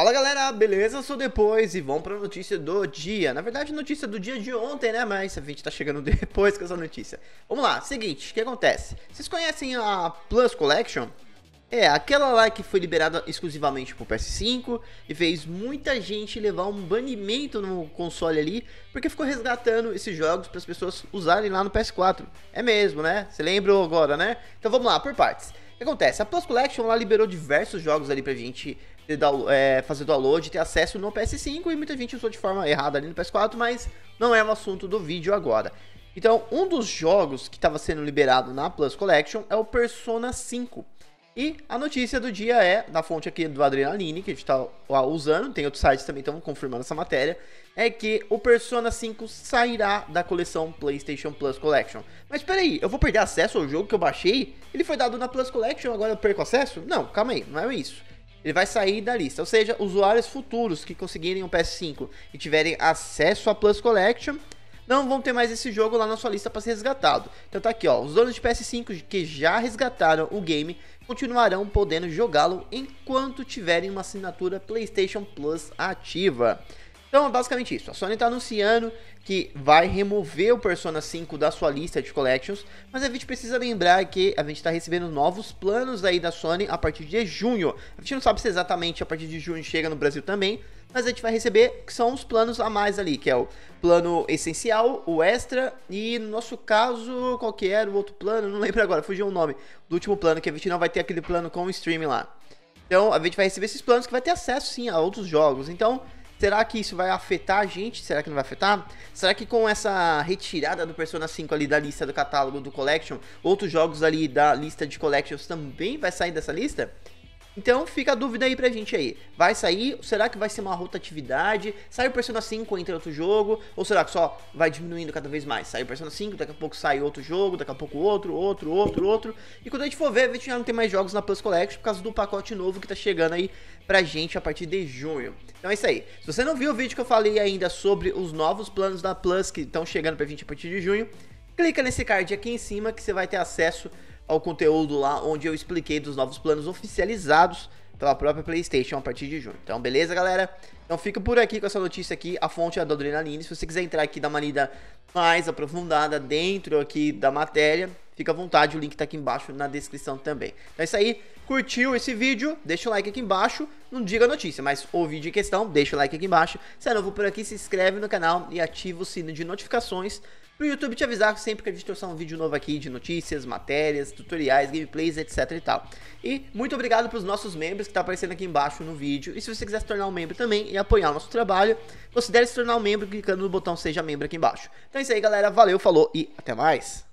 Fala galera, beleza? Sou depois e vamos para a notícia do dia. Na verdade, notícia do dia de ontem, né? Mas a gente está chegando depois com essa notícia. Vamos lá, seguinte, o que acontece? Vocês conhecem a Plus Collection? É, aquela lá que foi liberada exclusivamente pro PS5 e fez muita gente levar um banimento no console ali, porque ficou resgatando esses jogos para as pessoas usarem lá no PS4. É mesmo, né? Você lembrou agora, né? Então vamos lá, por partes. O que acontece? A Plus Collection lá liberou diversos jogos ali pra gente é, fazer download, ter acesso no PS5 e muita gente usou de forma errada ali no PS4, mas não é o assunto do vídeo agora. Então, um dos jogos que estava sendo liberado na Plus Collection é o Persona 5. E a notícia do dia é, da fonte aqui do Adrenaline, que a gente está usando, tem outros sites também estão confirmando essa matéria, é que o Persona 5 sairá da coleção PlayStation Plus Collection. Mas peraí, eu vou perder acesso ao jogo que eu baixei? Ele foi dado na Plus Collection, agora eu perco acesso? Não, calma aí, não é isso ele vai sair da lista. Ou seja, usuários futuros que conseguirem um PS5 e tiverem acesso à Plus Collection não vão ter mais esse jogo lá na sua lista para ser resgatado. Então tá aqui, ó, os donos de PS5 que já resgataram o game continuarão podendo jogá-lo enquanto tiverem uma assinatura PlayStation Plus ativa. Então, é basicamente isso. A Sony está anunciando que vai remover o Persona 5 da sua lista de collections, mas a gente precisa lembrar que a gente está recebendo novos planos aí da Sony a partir de junho. A gente não sabe se exatamente a partir de junho chega no Brasil também, mas a gente vai receber que são os planos a mais ali, que é o plano essencial, o extra e no nosso caso, qual que era o outro plano, não lembro agora, fugiu o nome do último plano que a gente não vai ter aquele plano com o streaming lá. Então, a gente vai receber esses planos que vai ter acesso sim a outros jogos. Então, Será que isso vai afetar a gente? Será que não vai afetar? Será que com essa retirada do Persona 5 ali da lista do catálogo do Collection, outros jogos ali da lista de Collections também vai sair dessa lista? Então fica a dúvida aí pra gente aí. Vai sair? Será que vai ser uma rotatividade? Sai o Persona 5, entra outro jogo? Ou será que só vai diminuindo cada vez mais? Sai o Persona 5, daqui a pouco sai outro jogo, daqui a pouco outro, outro, outro, outro. E quando a gente for ver, a gente já não tem mais jogos na Plus Collection por causa do pacote novo que tá chegando aí pra gente a partir de junho. Então é isso aí. Se você não viu o vídeo que eu falei ainda sobre os novos planos da Plus que estão chegando pra gente a partir de junho, clica nesse card aqui em cima que você vai ter acesso ao conteúdo lá onde eu expliquei dos novos planos oficializados pela própria PlayStation a partir de junho. Então, beleza, galera? Então fica por aqui com essa notícia aqui, a fonte é da Adrenaline. Se você quiser entrar aqui da maneira mais aprofundada dentro aqui da matéria, fica à vontade, o link tá aqui embaixo na descrição também. Então é isso aí, curtiu esse vídeo? Deixa o like aqui embaixo, não diga a notícia, mas o vídeo em questão, deixa o like aqui embaixo. Se é novo por aqui, se inscreve no canal e ativa o sino de notificações pro YouTube te avisar sempre que a gente trouxer um vídeo novo aqui de notícias, matérias, tutoriais, gameplays, etc e tal. E muito obrigado para os nossos membros que tá aparecendo aqui embaixo no vídeo. E se você quiser se tornar um membro também e apoiar o nosso trabalho, considere se tornar um membro clicando no botão seja membro aqui embaixo. Então é isso aí, galera. Valeu, falou e até mais.